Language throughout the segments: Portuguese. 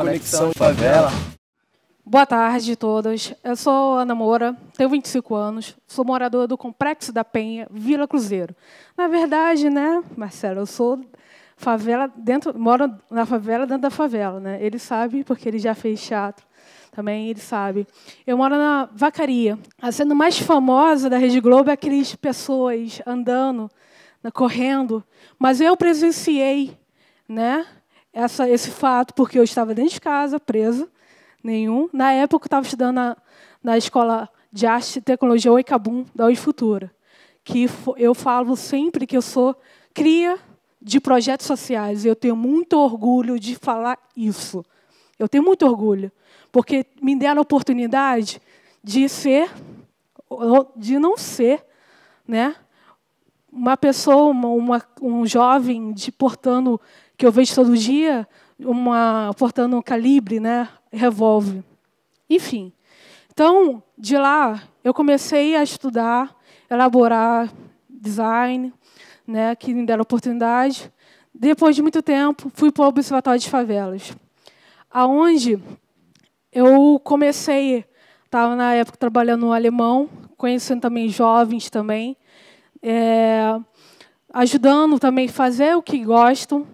Conexão Favela. Boa tarde a todos. Eu sou Ana Moura, tenho 25 anos, sou moradora do Complexo da Penha, Vila Cruzeiro. Na verdade, né, Marcelo, eu sou favela dentro, moro na favela dentro da favela, né? Ele sabe porque ele já fez teatro. Também ele sabe. Eu moro na Vacaria. A cena mais famosa da Rede Globo é aquelas pessoas andando, né, correndo, mas eu presenciei, né? essa, esse fato porque eu estava dentro de casa, preso, nenhum. Na época, eu estava estudando na, na Escola de Arte e Tecnologia Oikabum, da Oi Futura, que eu falo sempre que eu sou cria de projetos sociais. Eu tenho muito orgulho de falar isso. Eu tenho muito orgulho, porque me deram a oportunidade de ser, de não ser, né? uma pessoa, uma, uma, um jovem de, portando, que eu vejo todo dia, uma, portando um calibre, né, revólver. Enfim. Então, de lá, eu comecei a estudar, elaborar design, né, que me deram oportunidade. Depois de muito tempo, fui para o Observatório de Favelas, aonde eu comecei, estava na época trabalhando no alemão, conhecendo também jovens também, é, ajudando também a fazer o que gostam,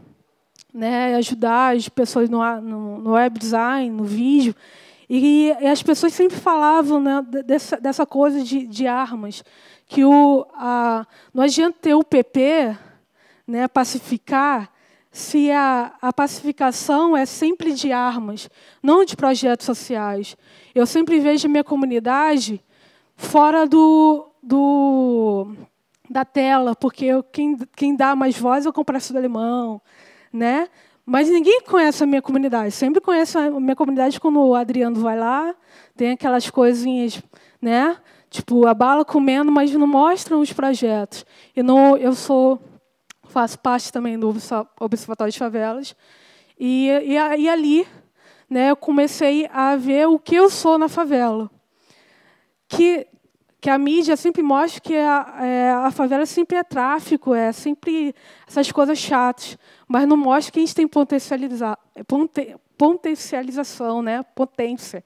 né, ajudar as pessoas no, no, no web design, no vídeo. E, e as pessoas sempre falavam né, dessa, dessa, coisa de, de, armas, que o, a, não adianta ter o PP, né, pacificar, se a, a, pacificação é sempre de armas, não de projetos sociais. Eu sempre vejo minha comunidade fora do, do da tela, porque eu, quem, quem dá mais voz é o do alemão, né? Mas ninguém conhece a minha comunidade. Sempre conhece a minha comunidade quando o Adriano vai lá, tem aquelas coisinhas, né? Tipo, a bala comendo, mas não mostram os projetos. E não, eu sou faço parte também do Observatório de Favelas. E, e, e ali, né, eu comecei a ver o que eu sou na favela. Que que a mídia sempre mostra que a, é, a favela sempre é tráfico, é sempre essas coisas chatas, mas não mostra que a gente tem ponte, potencialização, né? potência.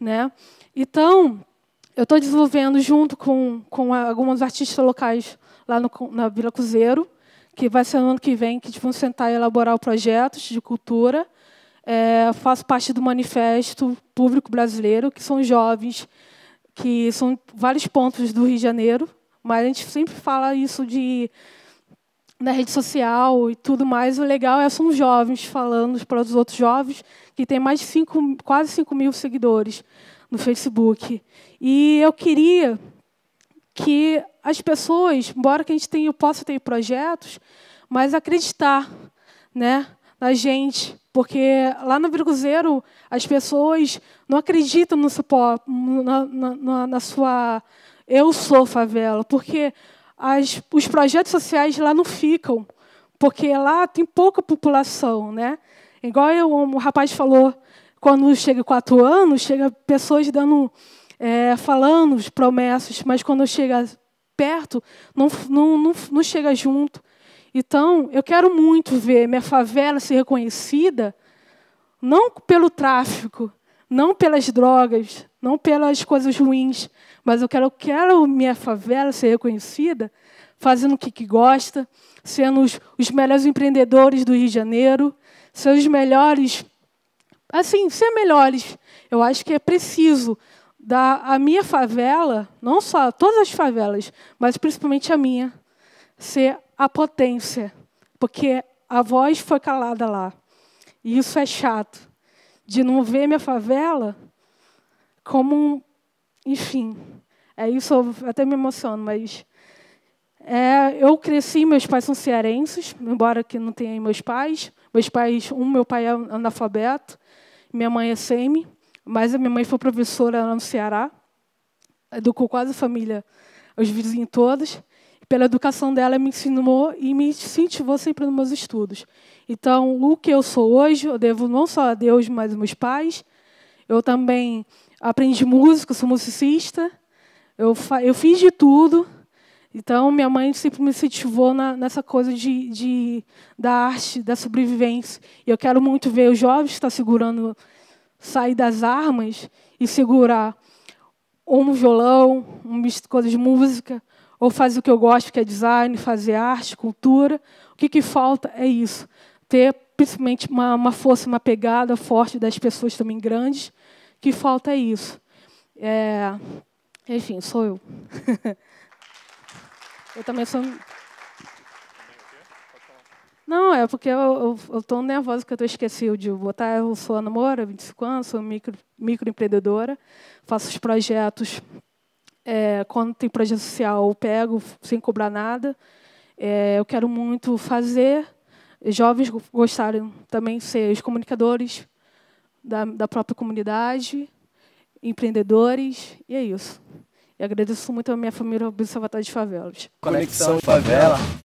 Né? Então, eu estou desenvolvendo junto com, com alguns artistas locais lá no, na Vila Cruzeiro, que vai ser no ano que vem, que vão sentar e elaborar projetos de cultura. É, faço parte do Manifesto Público Brasileiro, que são jovens que são vários pontos do Rio de Janeiro, mas a gente sempre fala isso de na rede social e tudo mais. O legal é são jovens falando para os outros jovens que tem mais de cinco, quase 5 mil seguidores no Facebook. E eu queria que as pessoas, embora que a gente tenha, possa ter projetos, mas acreditar, né? na gente. Porque lá no Cruzeiro, as pessoas não acreditam no seu, na, na, na sua eu sou favela, porque as, os projetos sociais lá não ficam, porque lá tem pouca população. Né? Igual eu, o rapaz falou, quando chega quatro anos, chega pessoas dando, é, falando promessas, mas quando chega perto, não, não, não, não chega junto. Então, eu quero muito ver minha favela ser reconhecida, não pelo tráfico, não pelas drogas, não pelas coisas ruins, mas eu quero, eu quero minha favela ser reconhecida fazendo o que, que gosta, sendo os, os, melhores empreendedores do Rio de Janeiro, sendo os melhores. Assim, ser melhores. Eu acho que é preciso da a minha favela, não só todas as favelas, mas principalmente a minha, ser a potência, porque a voz foi calada lá. E isso é chato. De não ver minha favela como um. Enfim, é isso, eu até me emociono, mas. É, eu cresci, meus pais são cearenses, embora que não tenha meus pais. Meus pais, um, meu pai é analfabeto, minha mãe é semi, mas a minha mãe foi professora lá no Ceará, educou quase a família, os vizinhos todos pela educação dela, me ensinou e me incentivou sempre nos meus estudos. Então, o que eu sou hoje, eu devo não só a Deus, mas aos meus pais. Eu também aprendi música, sou musicista. Eu, eu fiz de tudo. Então, minha mãe sempre me incentivou na, nessa coisa de, de, da arte, da sobrevivência. E eu quero muito ver os jovens estar segurando, sair das armas e segurar um violão, uma coisa de música, ou faz o que eu gosto, que é design, fazer arte, cultura. O que, que falta é isso. Ter, principalmente, uma, uma força, uma pegada forte das pessoas também grandes. O que falta é isso. É... Enfim, sou eu. eu também sou... Não, é porque eu estou nervosa porque eu esqueci de botar. Eu sou a namora, 25 anos, sou micro, microempreendedora, faço os projetos é, quando tem projeto social, eu pego sem cobrar nada. É, eu quero muito fazer. Jovens gostaram também de ser os comunicadores da, da própria comunidade, empreendedores, e é isso. E agradeço muito a minha família Observatório de Favelas. Conexão Favela.